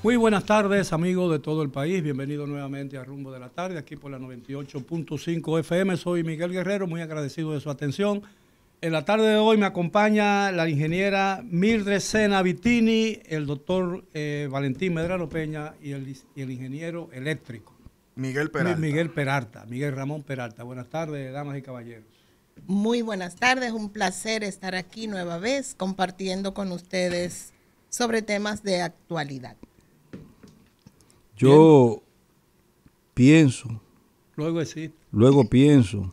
Muy buenas tardes, amigos de todo el país. bienvenido nuevamente a Rumbo de la Tarde, aquí por la 98.5 FM. Soy Miguel Guerrero, muy agradecido de su atención. En la tarde de hoy me acompaña la ingeniera Mildred Sena Vitini, el doctor eh, Valentín Medrano Peña y el, y el, ingeniero eléctrico. Miguel Peralta. Miguel Peralta, Miguel Ramón Peralta. Buenas tardes, damas y caballeros. Muy buenas tardes, un placer estar aquí nueva vez compartiendo con ustedes sobre temas de actualidad. Yo pienso. Luego existo, Luego pienso.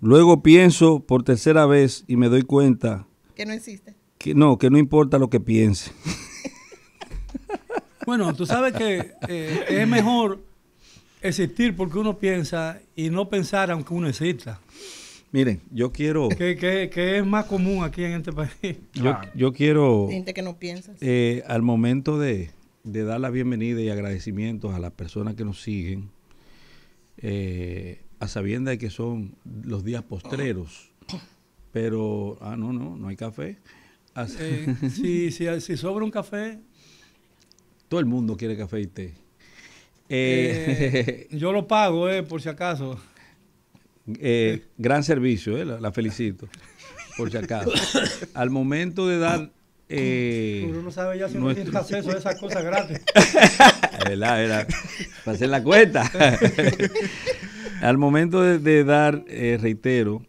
Luego pienso por tercera vez y me doy cuenta. Que no existe. Que no, que no importa lo que piense. bueno, tú sabes que eh, es mejor existir porque uno piensa y no pensar aunque uno exista. Miren, yo quiero... Que, que, que es más común aquí en este país. Yo, yo quiero... Gente que no piensa. Eh, al momento de, de dar la bienvenida y agradecimientos a las personas que nos siguen, eh, a sabienda de que son los días postreros. Pero, ah, no, no, no hay café. Eh, si, sobra un café. Todo el mundo quiere café y té. Eh, yo lo pago, por si acaso. gran servicio, la felicito, por si acaso. Al momento de dar eh, uno no sabe ya si tiene acceso a esas cosas gratis. Para hacer la cuenta. Al momento de, dar, eh, reitero,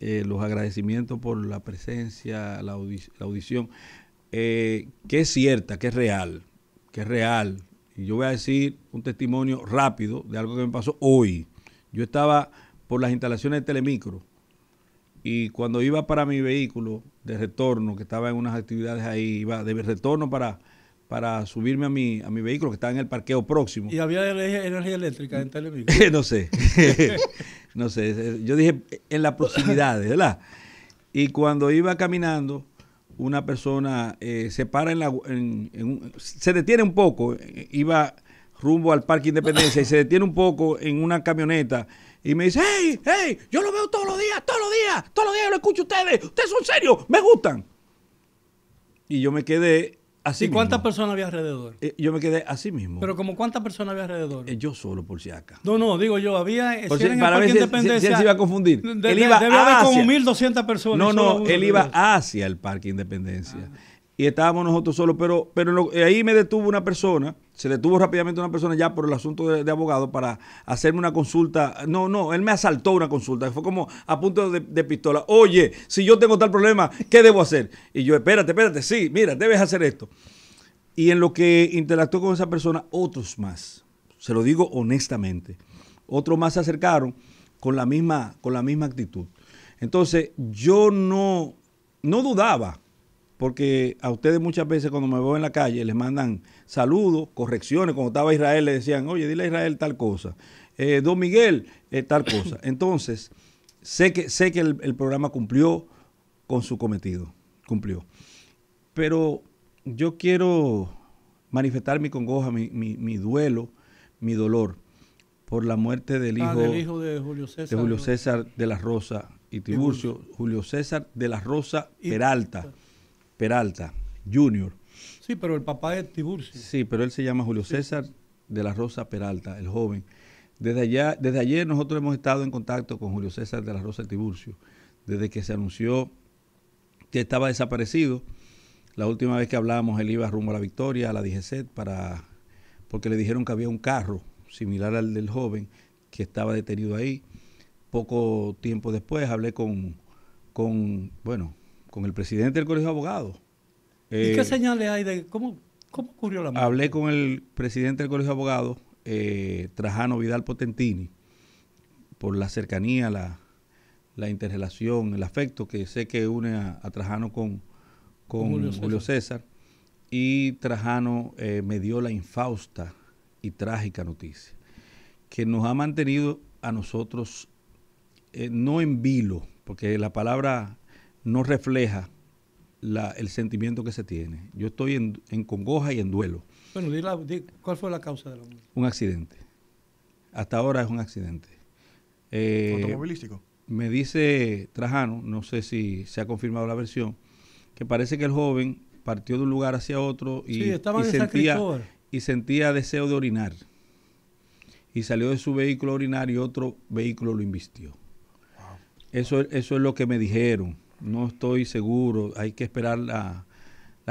eh, los agradecimientos por la presencia, la, la audición, que es cierta, que es real, que es real. Y yo voy a decir un testimonio rápido de algo que me pasó hoy. Yo estaba por las instalaciones de Telemicro y cuando iba para mi vehículo de retorno, que estaba en unas actividades ahí, iba de retorno para, para subirme a mi, a mi vehículo que estaba en el parqueo próximo. ¿Y había energía eléctrica en vehículo? no sé, no sé, yo dije en la proximidad, ¿verdad? Y cuando iba caminando, una persona eh, se para en la... se detiene un poco, eh, iba rumbo al Parque Independencia y se detiene un poco en una camioneta y me dice, hey, hey, yo lo veo todos los días, todos los días, todos los días yo lo escucho a ustedes, ustedes son serios, me gustan. Y yo me quedé así. ¿Y cuántas personas había alrededor? Eh, yo me quedé así mismo. Pero como cuántas personas había alrededor? Eh, yo solo por si acá. No, no, digo yo, había... Por para ver si, se iba a confundir. iba debe como 1.200 personas. No, no, él iba hacia el Parque Independencia. Ah y estábamos nosotros solos, pero, pero eh, ahí me detuvo una persona, se detuvo rápidamente una persona ya por el asunto de, abogado para hacerme una consulta. No, no, él me asaltó una consulta, fue como a punto de, pistola. Oye, si yo tengo tal problema, ¿qué debo hacer? Y yo, espérate, espérate, sí, mira, debes hacer esto. Y en lo que interactuó con esa persona, otros más, se lo digo honestamente, otros más se acercaron con la misma, con la misma actitud. Entonces, yo no, no dudaba porque a ustedes muchas veces cuando me veo en la calle les mandan saludos, correcciones. Cuando estaba Israel le decían, oye, dile a Israel tal cosa. Eh, don Miguel, eh, tal cosa. Entonces, sé que, sé que el, programa cumplió con su cometido, cumplió. Pero yo quiero manifestar mi congoja, mi, duelo, mi dolor por la muerte del ah, hijo, de Julio César, de, Julio César la Rosa y Tiburcio, Julio César de la Rosa Peralta. Peralta Junior. Sí, pero el papá es Tiburcio. Sí, pero él se llama Julio César de la Rosa Peralta, el joven. Desde, allá, desde ayer nosotros hemos estado en contacto con Julio César de la Rosa Tiburcio, desde que se anunció que estaba desaparecido. La última vez que hablamos, él iba rumbo a la Victoria, a la DGC, para, porque le dijeron que había un carro similar al del joven que estaba detenido ahí. Poco tiempo después hablé con, con bueno, con el presidente del Colegio de Abogados. ¿Y qué eh, señales hay de cómo, ocurrió la muerte? Hablé con el presidente del Colegio de Abogados, eh, Trajano Vidal Potentini, por la cercanía, la, interrelación, el afecto que sé que une a, Trajano con, con Julio César. Y Trajano eh, me dio la infausta y trágica noticia, que nos ha mantenido a nosotros no en vilo, porque la palabra no refleja el sentimiento que se tiene. Yo estoy en, congoja y en duelo. Bueno, ¿cuál fue la causa de la Un accidente. Hasta ahora es un accidente. Eh, ¿Automovilístico? Me dice Trajano, no sé si se ha confirmado la versión, que parece que el joven partió de un lugar hacia otro y, sentía, deseo de orinar. Y salió de su vehículo a orinar y otro vehículo lo invistió. eso es lo que me dijeron no estoy seguro, hay que esperar la,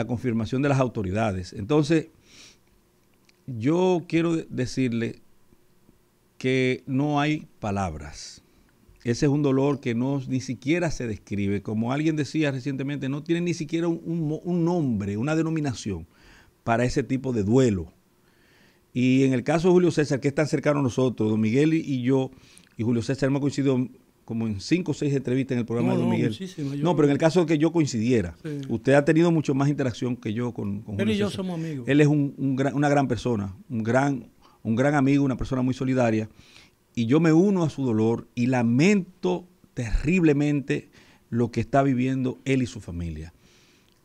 confirmación de las autoridades. Entonces, yo quiero decirle que no hay palabras. Ese es un dolor que no ni siquiera se describe. Como alguien decía recientemente, no tiene ni siquiera un, un nombre, una denominación para ese tipo de duelo. Y en el caso de Julio César, que es tan cercano a nosotros, don Miguel y yo, y Julio César hemos coincidido como en cinco o seis entrevistas en el programa de Don Miguel. no, pero en el caso de que yo coincidiera, usted ha tenido mucho más interacción que yo con, con Él y yo somos amigos. Él es una gran persona, un gran, un gran amigo, una persona muy solidaria. Y yo me uno a su dolor y lamento terriblemente lo que está viviendo él y su familia.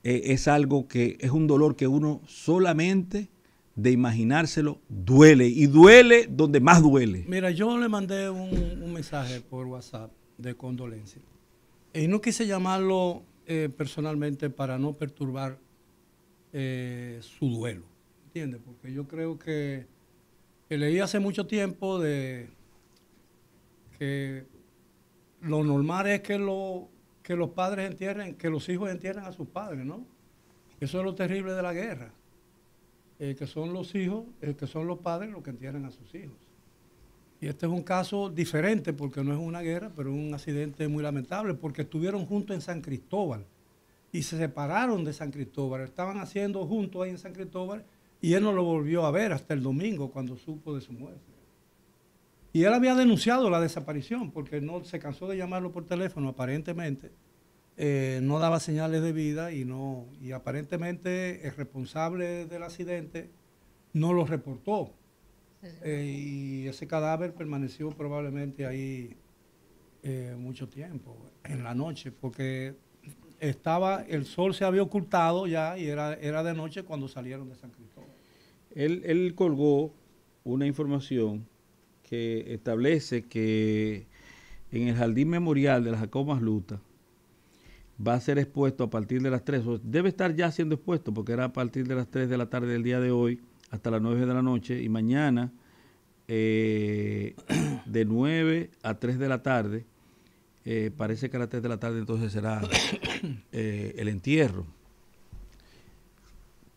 Eh, es algo que es un dolor que uno solamente de imaginárselo, duele. Y duele donde más duele. Mira, yo le mandé un, mensaje por WhatsApp de condolencia. Y no quise llamarlo eh, personalmente para no perturbar eh, su duelo. ¿Entiendes? Porque yo creo que, leí hace mucho tiempo de que lo normal es que, que los padres entierren, que los hijos entierren a sus padres, ¿no? Eso es lo terrible de la guerra que son los hijos, que son los padres los que entienden a sus hijos. Y este es un caso diferente porque no es una guerra, pero un accidente muy lamentable, porque estuvieron juntos en San Cristóbal y se separaron de San Cristóbal. Estaban haciendo juntos ahí en San Cristóbal y él no lo volvió a ver hasta el domingo cuando supo de su muerte. Y él había denunciado la desaparición porque no se cansó de llamarlo por teléfono aparentemente eh, no daba señales de vida y, no, y aparentemente el responsable del accidente no lo reportó. Eh, y ese cadáver permaneció probablemente ahí eh, mucho tiempo, en la noche, porque estaba, el sol se había ocultado ya y era, era de noche cuando salieron de San Cristóbal. Él, colgó una información que establece que en el jardín memorial de las Jacoba Luta, va a ser expuesto a partir de las 3, debe estar ya siendo expuesto porque era a partir de las 3 de la tarde del día de hoy hasta las 9 de la noche y mañana eh, de 9 a 3 de la tarde, eh, parece que a las 3 de la tarde entonces será eh, el entierro.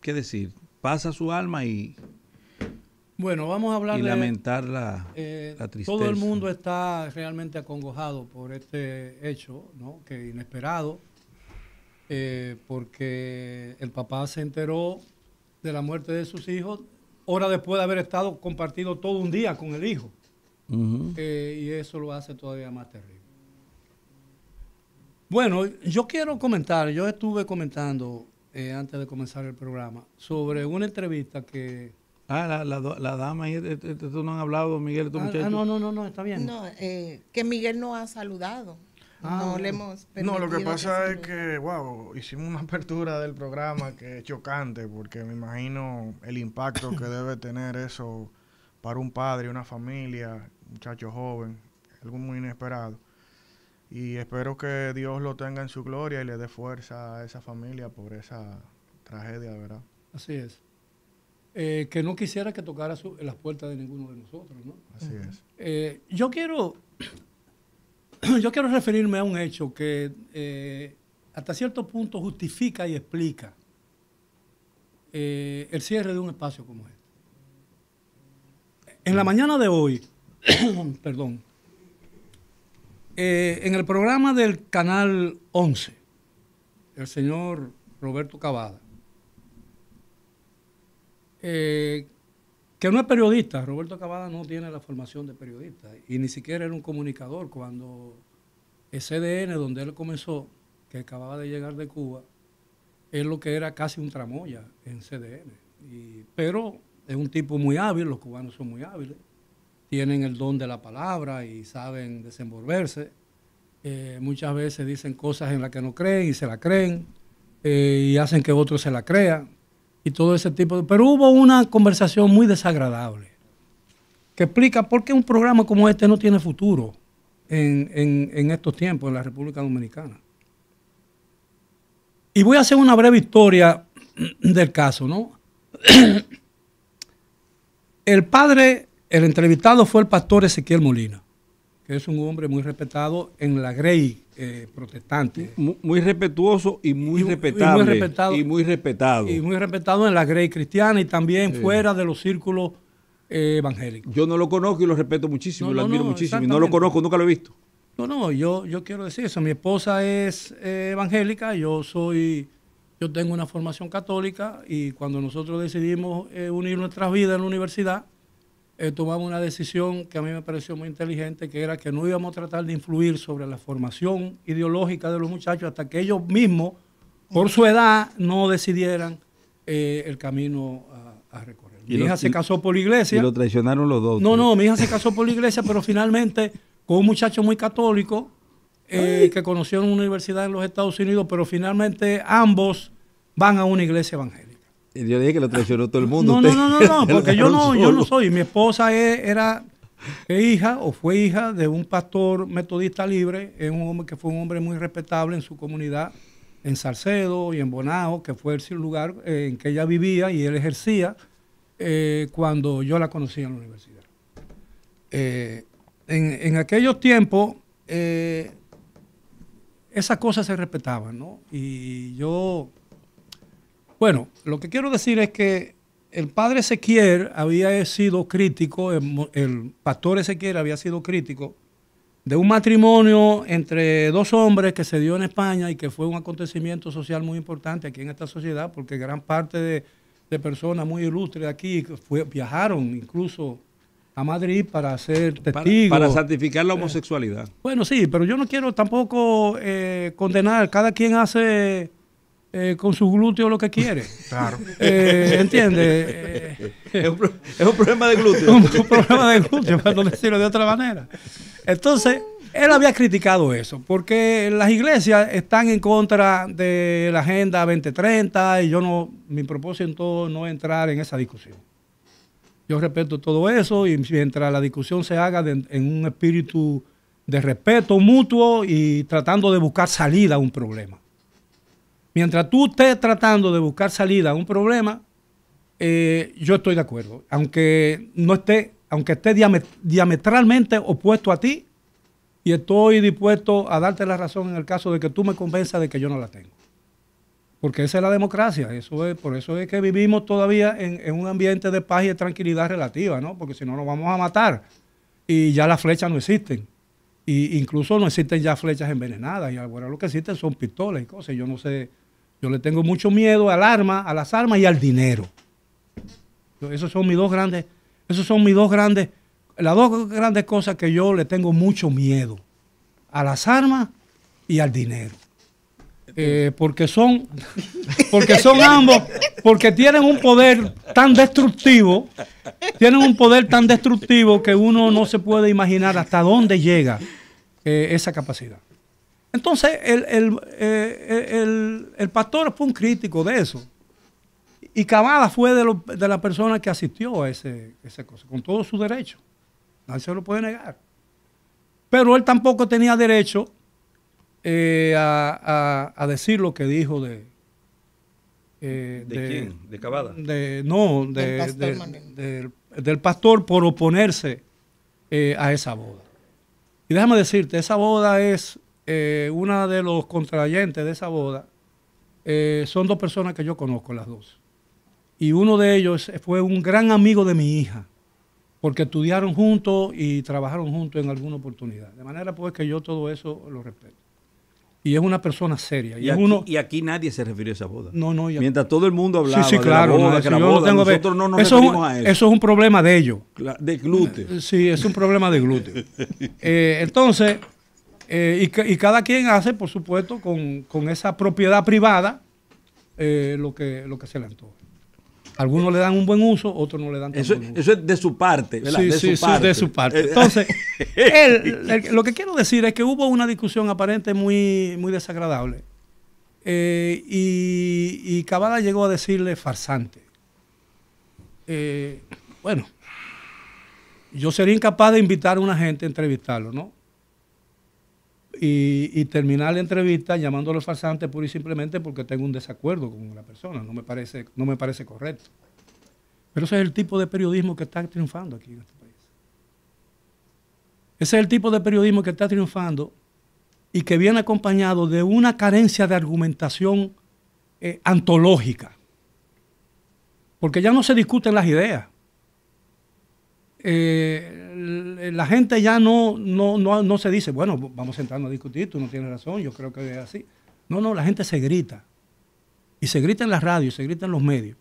¿Qué decir? Pasa su alma y... Bueno, vamos a hablar y de... lamentar la, la tristeza. Todo el mundo está realmente acongojado por este hecho, ¿no? Que inesperado, eh, porque el papá se enteró de la muerte de sus hijos hora después de haber estado compartido todo un día con el hijo. Eh, y eso lo hace todavía más terrible. Bueno, yo quiero comentar, yo estuve comentando eh, antes de comenzar el programa sobre una entrevista que... Ah, la, la, la dama, y este, este, tú no han hablado, Miguel, ah, ah, no, no, no, está bien. No, que Miguel no ha saludado. Ah, no lo que pasa es que, wow, hicimos una apertura del programa que es chocante, porque me imagino el impacto que debe tener eso para un padre, una familia, muchacho joven, algo muy inesperado. Y espero que Dios lo tenga en su gloria y le dé fuerza a esa familia por esa tragedia, ¿verdad? Así es. Eh, que no quisiera que tocara su, las puertas de ninguno de nosotros, ¿no? Así es. Eh, yo quiero yo quiero referirme a un hecho que eh, hasta cierto punto justifica y explica eh, el cierre de un espacio como este. En la mañana de hoy, perdón, eh, en el programa del Canal 11, el señor Roberto Cavada, que no es periodista. Roberto Cavada no tiene la formación de periodista y ni siquiera era un comunicador. Cuando el CDN, donde él comenzó, que acababa de llegar de Cuba, es lo que era casi un tramoya en CDN. pero es un tipo muy hábil, los cubanos son muy hábiles, tienen el don de la palabra y saben desenvolverse. Eh, muchas veces dicen cosas en las que no creen y se la creen eh, y hacen que otros se la crean y todo ese tipo de... Pero hubo una conversación muy desagradable que explica por qué un programa como este no tiene futuro en, estos tiempos en la República Dominicana. Y voy a hacer una breve historia del caso, ¿no? El padre, el entrevistado fue el pastor Ezequiel Molina que es un hombre muy respetado en la Grey eh, protestante. Muy, respetuoso y muy respetable. Y muy, respetado, y muy respetado. Y muy respetado en la Grey cristiana y también fuera de los círculos eh, evangélicos. Yo no lo conozco y lo respeto muchísimo, lo admiro muchísimo. no lo conozco, nunca lo he visto. No, no, yo, yo quiero decir eso. Mi esposa es eh, evangélica, yo soy, yo tengo una formación católica y cuando nosotros decidimos unir nuestras vidas en la universidad, eh, tomamos una decisión que a mí me pareció muy inteligente, que era que no íbamos a tratar de influir sobre la formación ideológica de los muchachos hasta que ellos mismos, por su edad, no decidieran eh, el camino a, recorrer. mi hija se casó por la iglesia. Y lo traicionaron los dos. No, no, mi hija se casó por la iglesia, pero finalmente con un muchacho muy católico eh, que conoció en una universidad en los Estados Unidos, pero finalmente ambos van a una iglesia evangélica. Yo dije que lo traicionó todo el mundo. No, no, no, no, porque yo no, soy. Mi esposa era hija o fue hija de un pastor metodista libre, es un hombre que fue un hombre muy respetable en su comunidad, en Salcedo y en Bonao, que fue el lugar eh, en que ella vivía y él ejercía eh, cuando yo la conocía en la universidad. Eh, en, aquellos tiempos, esas cosas se respetaban, ¿no? Y yo bueno, lo que quiero decir es que el padre Ezequiel había sido crítico, el, pastor Ezequiel había sido crítico de un matrimonio entre dos hombres que se dio en España y que fue un acontecimiento social muy importante aquí en esta sociedad, porque gran parte de, personas muy ilustres aquí viajaron incluso a Madrid para ser testigos. Para, santificar la homosexualidad. bueno, sí, pero yo no quiero tampoco eh, condenar, cada quien hace eh, con su glúteo lo que quiere. Claro. Eh, ¿Entiendes? Es un, problema de glúteo. un, problema de glúteo, para no decirlo de otra manera. Entonces, él había criticado eso, porque las iglesias están en contra de la Agenda 2030 y yo no, mi propósito no es entrar en esa discusión. Yo respeto todo eso y mientras la discusión se haga en un espíritu de respeto mutuo y tratando de buscar salida a un problema. Mientras tú estés tratando de buscar salida a un problema, eh, yo estoy de acuerdo. Aunque no esté, aunque esté diametralmente opuesto a ti, y estoy dispuesto a darte la razón en el caso de que tú me convenzas de que yo no la tengo. Porque esa es la democracia, eso es, por eso es que vivimos todavía en, un ambiente de paz y de tranquilidad relativa, ¿no? Porque si no nos vamos a matar y ya las flechas no existen. Y incluso no existen ya flechas envenenadas y ahora lo que existen son pistolas y cosas. Yo no sé yo le tengo mucho miedo al arma, a las armas y al dinero. esos son mis dos grandes, esos son mis dos grandes, las dos grandes cosas que yo le tengo mucho miedo. A las armas y al dinero. Eh, porque son, porque son ambos, porque tienen un poder tan destructivo, tienen un poder tan destructivo que uno no se puede imaginar hasta dónde llega eh, esa capacidad. Entonces, eh, el, pastor fue un crítico de eso. Y Cavada fue de, la persona que asistió a ese, cosa, con todo su derecho. Nadie se lo puede negar. Pero él tampoco tenía derecho eh, a, decir lo que dijo de. Eh, ¿De, quién? ¿De Cavada? no, de, del pastor por oponerse a esa boda. Y déjame decirte, esa boda es eh, una de los contrayentes de esa boda eh, son dos personas que yo conozco, las dos. Y uno de ellos fue un gran amigo de mi hija, porque estudiaron juntos y trabajaron juntos en alguna oportunidad. De manera pues que yo todo eso lo respeto. Y es una persona seria. Y, aquí, nadie se refirió a esa boda. No, no. Ya. Mientras todo el mundo hablaba de la boda, nosotros no nos eso referimos a eso. Eso es un problema de ellos. De glúteo. Sí, es un problema de glúteo. Eh, entonces, eh, y, cada quien hace, por supuesto, con, esa propiedad privada eh, lo, que, lo que se le antoja. Algunos le dan un buen uso, otros no le dan tan eso, uso. Eso es de su parte, Sí, de sí, su parte. de su parte. Entonces, lo que quiero decir es que hubo una discusión aparente muy, muy desagradable. Eh, y, y llegó a decirle farsante. bueno, yo sería incapaz de invitar a una gente a entrevistarlo, ¿no? y, terminar la entrevista llamándolo farsante pura y simplemente porque tengo un desacuerdo con la persona. No me parece, no me parece correcto. Pero ese es el tipo de periodismo que está triunfando aquí en este país. Ese es el tipo de periodismo que está triunfando y que viene acompañado de una carencia de argumentación eh, antológica. Porque ya no se discuten las ideas. Eh, la gente ya no, no, se dice, bueno, vamos a a discutir, tú no tienes razón, yo creo que es así. No, no, la gente se grita. Y se grita en la radio, se grita en los medios.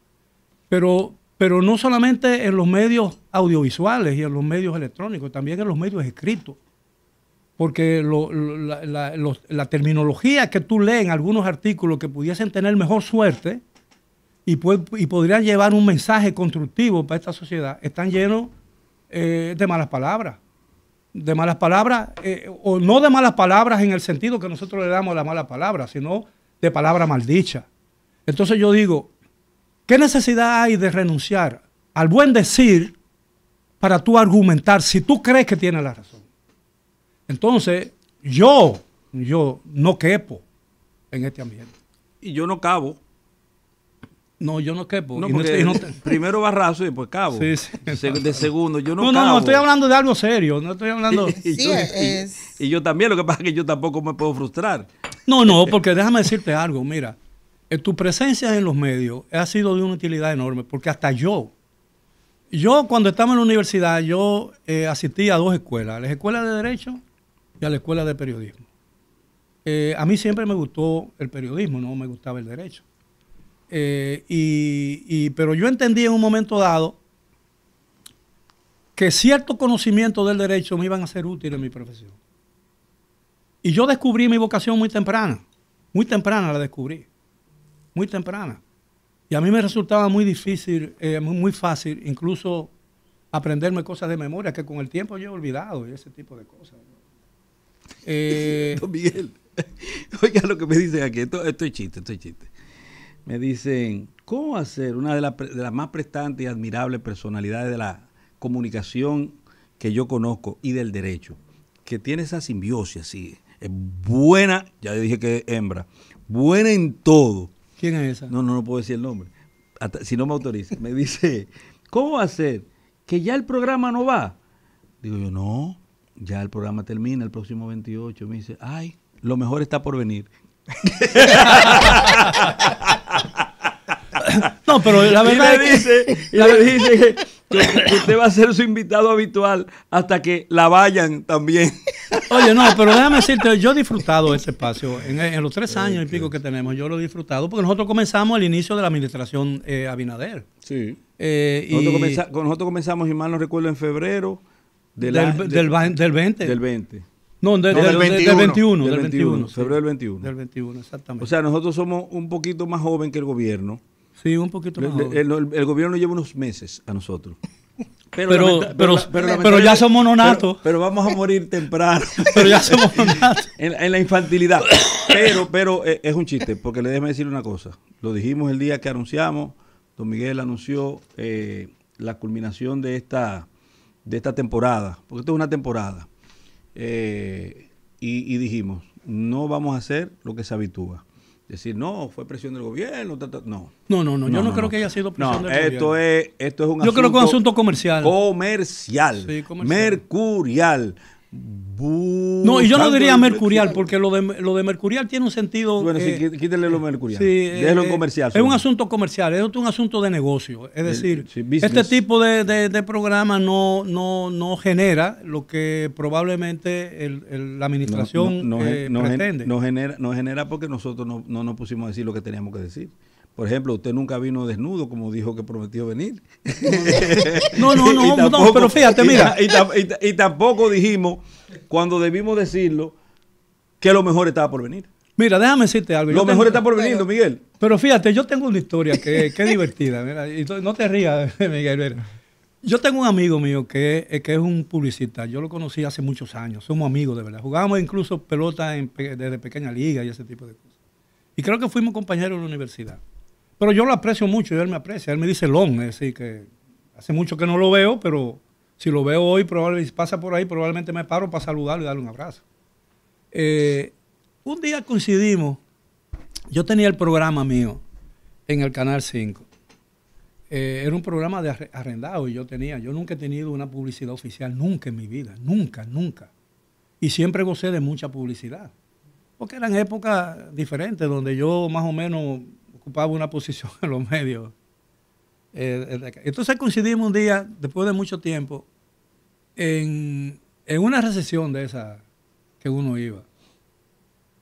Pero, pero no solamente en los medios audiovisuales y en los medios electrónicos, también en los medios escritos. Porque la, terminología que tú lees en algunos artículos que pudiesen tener mejor suerte y, y podrían llevar un mensaje constructivo para esta sociedad, están llenos eh, de malas palabras. De malas palabras, eh, o no de malas palabras en el sentido que nosotros le damos a la mala palabra, sino de palabra maldicha. Entonces yo digo, ¿qué necesidad hay de renunciar al buen decir para tú argumentar si tú crees que tienes la razón? Entonces, yo, yo no quepo en este ambiente. Y yo no cabo no, yo no quepo. primero barrazo y después cabo. de segundo, yo no No, no, estoy hablando de algo serio. No estoy hablando. y, yo, también, lo que pasa es que yo tampoco me puedo frustrar. No, no, porque déjame decirte algo. Mira, eh, tu presencia en los medios ha sido de una utilidad enorme, porque hasta yo. Yo, cuando estaba en la universidad, yo eh, asistía asistí a dos escuelas, a la escuela de Derecho y a la escuela de Periodismo. Eh, a mí siempre me gustó el periodismo, no me gustaba el Derecho. Eh, y, pero yo entendí en un momento dado que cierto conocimiento del derecho me iban a ser útiles en mi profesión. Y yo descubrí mi vocación muy temprana, muy temprana la descubrí, muy temprana. Y a mí me resultaba muy difícil, eh, muy fácil, incluso aprenderme cosas de memoria que con el tiempo yo he olvidado y ese tipo de cosas. Eh, Miguel, oiga lo que me dicen aquí, esto, esto es chiste, estoy chiste me dicen, ¿cómo hacer? Una de, las más prestantes y admirables personalidades de la comunicación que yo conozco y del derecho, que tiene esa simbiosis así, es buena, ya dije que es hembra, buena en todo. ¿Quién es esa? No, no, no puedo decir el nombre, si no me autoriza. me dice, ¿cómo hacer? Que ya el programa no va. Digo yo, no, ya el programa termina el próximo 28. Me dice, ay, lo mejor está por venir. pero la verdad dice, dice que, usted va a ser su invitado habitual hasta que la vayan también. Oye, no, pero déjame decirte, yo he disfrutado ese espacio. En, los tres años y pico que tenemos, yo lo he disfrutado porque nosotros comenzamos al inicio de la administración eh, Abinader. Sí. Eh, nosotros, comenzamos, nosotros, comenzamos, si mal no recuerdo, en febrero del, del, 20. Del 20. No, del, 21, del, 21. 21, febrero del 21. Del 21, exactamente. O sea, nosotros somos un poquito más joven que el gobierno el, gobierno lleva unos meses a nosotros. Pero, pero, ya somos nonatos. Pero, vamos a morir temprano. pero ya somos En, la infantilidad. Pero, pero eh, es un chiste, porque le déjeme decir una cosa. Lo dijimos el día que anunciamos. Don Miguel anunció eh, la culminación de esta, de esta temporada, porque esto es una temporada. Eh, y dijimos, no vamos a hacer lo que se habitúa decir, no, fue presión del gobierno. No. no. No, no, yo no, creo que haya sido presión del esto gobierno. Es, esto es un yo asunto. Yo creo que es un asunto comercial. Comercial. comercial. Mercurial. No, y yo no diría mercurial, porque lo de, lo de mercurial tiene un sentido. Bueno, sí, eh, lo mercurial. Sí, eh, comercial. Es un asunto comercial, es un asunto de negocio. Es decir, este tipo de, programa no, no, genera lo que probablemente la administración no, eh, no, Genera, no genera, porque nosotros no, no nos pusimos a decir lo que teníamos que decir. Por ejemplo, usted nunca vino desnudo como dijo que prometió venir. No, no, no, pero fíjate, mira. Y, tampoco dijimos, cuando debimos decirlo, que lo mejor estaba por venir. Mira, déjame decirte algo. Lo mejor está por venir, Miguel. Pero fíjate, yo tengo una historia que, es divertida. no te rías, Miguel. Yo tengo un amigo mío eh, que, es un publicista. Yo lo conocí hace muchos años. Somos amigos, de verdad. Jugábamos incluso pelota desde pequeña liga y ese tipo de cosas. Y creo que fuimos compañeros de la universidad. Pero yo lo aprecio mucho y él me aprecia. Él me dice long, es decir, que hace mucho que no lo veo, pero si lo veo hoy, probablemente pasa por ahí, probablemente me paro para saludarlo y darle un abrazo. Eh, un día coincidimos, yo tenía el programa mío en el Canal 5. Eh, era un programa de arrendado y yo tenía, yo nunca he tenido una publicidad oficial, nunca en mi vida, nunca, nunca. Y siempre gocé de mucha publicidad, porque eran épocas diferentes donde yo más o menos ocupaba una posición en los medios. Eh, eh, Entonces coincidimos un día, después de mucho tiempo, en, una recesión de esa que uno iba.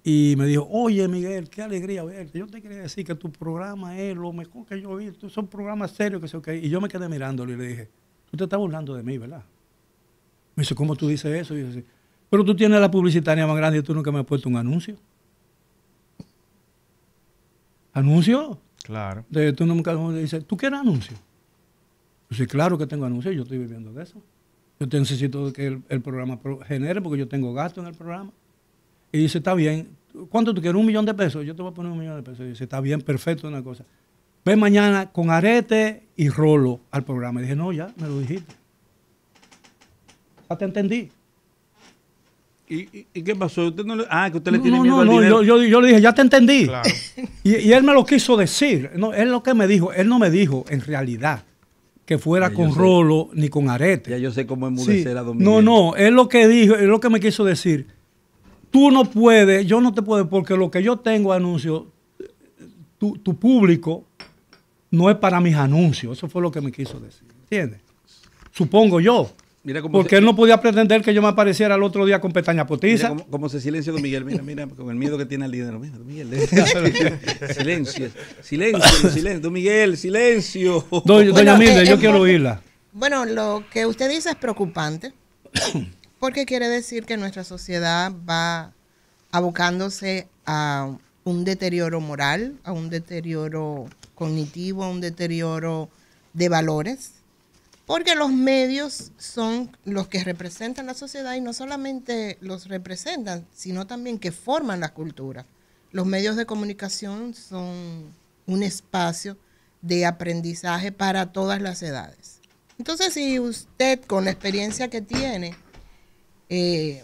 Y me dijo, oye Miguel, qué alegría verte. Yo te quería decir que tu programa es lo mejor que yo he visto. Son programas serios que se okay Y yo me quedé mirándolo y le dije, tú te estás burlando de mí, ¿verdad? Me dice, ¿cómo tú dices eso? Y yo, pero tú tienes la publicitaria más grande y tú nunca me has puesto un anuncio. ¿Anuncio? Claro. De, tú nunca me dice, ¿tú quieres anuncio? Yo sí, claro que tengo anuncio, yo estoy viviendo de eso. Yo necesito que el, programa genere porque yo tengo gasto en el programa. Y dice, está bien, ¿cuánto tú quieres? Un millón de pesos. Yo te voy a poner un millón de pesos. Y dice, está bien, perfecto, una cosa. Ve mañana con arete y rolo al programa. dije, no, ya, me lo dijiste. Ya te entendí. ¿Y, qué pasó? Ah, que usted le tiene no, miedo no, no, Yo, yo, le dije, ya te entendí. Claro. Y, él me lo quiso decir. No, él lo que me dijo, él no me dijo en realidad que fuera con rolo ni con arete. Ya yo sé cómo es sí. a No, no, él lo que dijo, él lo que me quiso decir, tú no puedes, yo no te puedo, porque lo que yo tengo anuncio, tu, tu público no es para mis anuncios. Eso fue lo que me quiso decir. ¿Entiendes? Supongo yo. Porque él no podía pretender que yo me apareciera el otro día con pestaña potiza. como se silencia don Miguel. Mira, mira, con el miedo que tiene el líder. Don Miguel, eh. silencio, silencio, silencio. Don Miguel, silencio. doña Milda, eh, yo eh, quiero oírla. Bueno, lo que usted dice es preocupante. Porque quiere decir que nuestra sociedad va abocándose a un deterioro moral, a un deterioro cognitivo, a un deterioro de valores porque los medios son los que representan la sociedad y no solamente los representan, sino también que forman la cultura. Los medios de comunicación son un espacio de aprendizaje para todas las edades. Entonces, si usted con la experiencia que tiene eh,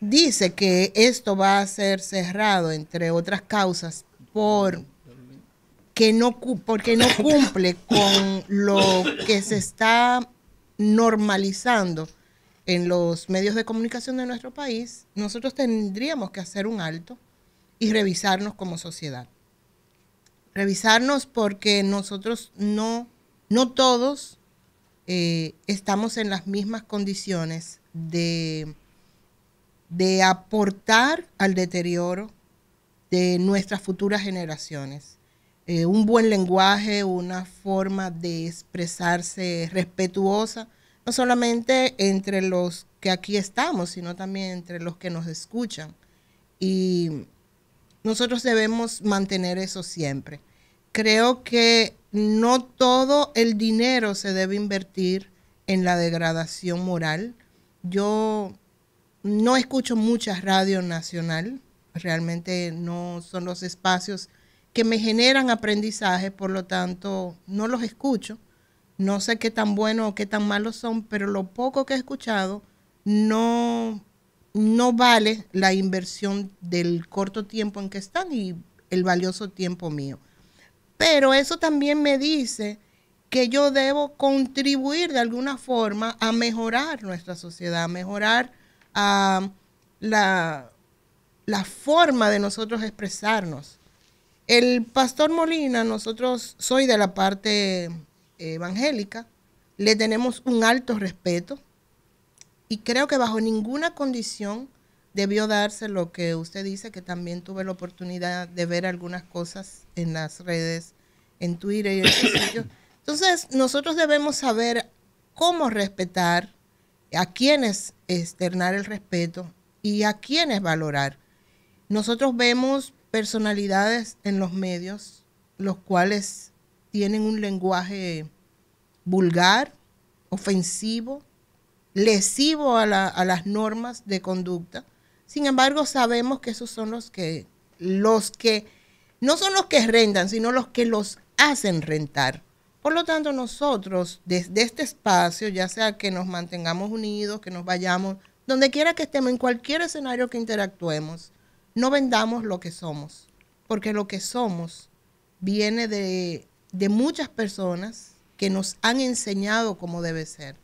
dice que esto va a ser cerrado, entre otras causas, por que no, porque no cumple con lo que se está normalizando en los medios de comunicación de nuestro país, nosotros tendríamos que hacer un alto y revisarnos como sociedad. Revisarnos porque nosotros no, no todos eh, estamos en las mismas condiciones de, de aportar al deterioro de nuestras futuras generaciones. Eh, un buen lenguaje, una forma de expresarse respetuosa, no solamente entre los que aquí estamos, sino también entre los que nos escuchan. Y nosotros debemos mantener eso siempre. Creo que no todo el dinero se debe invertir en la degradación moral. Yo no escucho mucha radio nacional, realmente no son los espacios que me generan aprendizaje, por lo tanto, no los escucho. No sé qué tan buenos o qué tan malos son, pero lo poco que he escuchado no, no vale la inversión del corto tiempo en que están y el valioso tiempo mío. Pero eso también me dice que yo debo contribuir de alguna forma a mejorar nuestra sociedad, a mejorar ah, la, la forma de nosotros expresarnos el pastor Molina, nosotros soy de la parte eh, evangélica, le tenemos un alto respeto y creo que bajo ninguna condición debió darse lo que usted dice, que también tuve la oportunidad de ver algunas cosas en las redes, en Twitter y en sitios. Entonces, nosotros debemos saber cómo respetar, a quiénes externar el respeto y a quiénes valorar. Nosotros vemos personalidades en los medios, los cuales tienen un lenguaje vulgar, ofensivo, lesivo a, la, a las normas de conducta. Sin embargo, sabemos que esos son los que, los que, no son los que rentan, sino los que los hacen rentar. Por lo tanto, nosotros desde este espacio, ya sea que nos mantengamos unidos, que nos vayamos, donde quiera que estemos, en cualquier escenario que interactuemos, no vendamos lo que somos, porque lo que somos viene de, muchas personas que nos han enseñado cómo debe ser.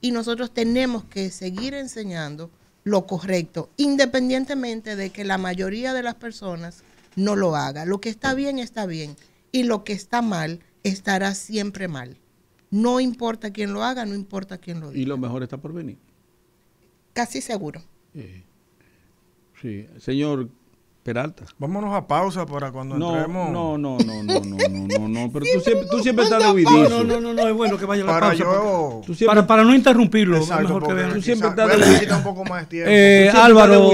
Y nosotros tenemos que seguir enseñando lo correcto, independientemente de que la mayoría de las personas no lo haga. Lo que está bien está bien y lo que está mal estará siempre mal. No importa quién lo haga, no importa quién lo diga. Y lo mejor está por venir. Casi seguro. Eh, Sí, señor Peralta. Vámonos a pausa para cuando entremos. No, no, no, no, no, no, no, no. Pero tú siempre, tú siempre estás de huidizo. No, no, no, no, es bueno que vaya la pausa. para, no interrumpirlo. Exacto, mejor que vean. Tú siempre estás de un Álvaro,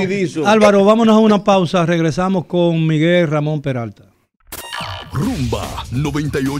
Álvaro, vámonos a una pausa. Regresamos con Miguel Ramón Peralta. Rumba 98.